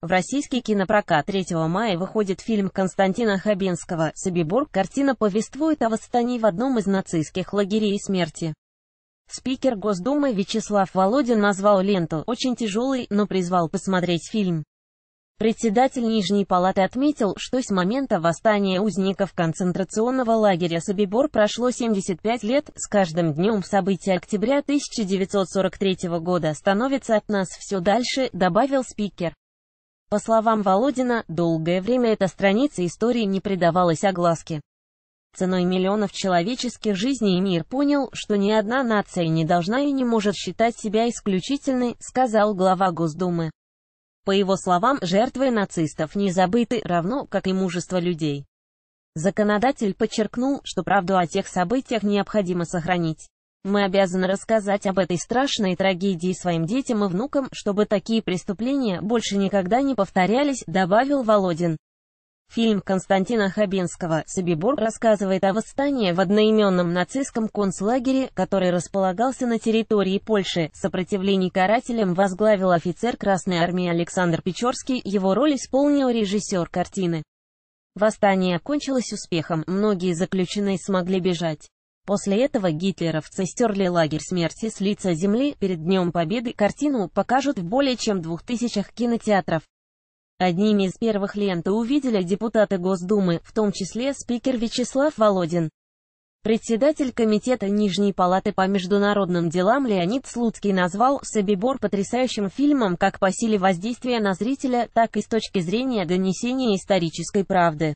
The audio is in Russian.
В российский кинопрокат 3 мая выходит фильм Константина Хабенского «Собибор». Картина повествует о восстании в одном из нацистских лагерей смерти. Спикер Госдумы Вячеслав Володин назвал ленту «очень тяжелой», но призвал посмотреть фильм. Председатель Нижней Палаты отметил, что с момента восстания узников концентрационного лагеря Собибор прошло 75 лет, с каждым днем события октября 1943 года становятся от нас все дальше, добавил спикер. По словам Володина, долгое время эта страница истории не придавалась огласке. Ценой миллионов человеческих жизней мир понял, что ни одна нация не должна и не может считать себя исключительной, сказал глава Госдумы. По его словам, жертвы нацистов не забыты, равно как и мужество людей. Законодатель подчеркнул, что правду о тех событиях необходимо сохранить. Мы обязаны рассказать об этой страшной трагедии своим детям и внукам, чтобы такие преступления больше никогда не повторялись, добавил Володин. Фильм Константина Хабенского «Собибор» рассказывает о восстании в одноименном нацистском концлагере, который располагался на территории Польши. Сопротивление карателям возглавил офицер Красной армии Александр Печорский, его роль исполнил режиссер картины. Восстание окончилось успехом, многие заключенные смогли бежать. После этого гитлеровцы стерли лагерь смерти с лица земли. Перед Днем Победы картину покажут в более чем двух тысячах кинотеатров. Одними из первых ленты увидели депутаты Госдумы, в том числе спикер Вячеслав Володин. Председатель комитета Нижней палаты по международным делам Леонид Слуцкий назвал «Собибор» потрясающим фильмом как по силе воздействия на зрителя, так и с точки зрения донесения исторической правды.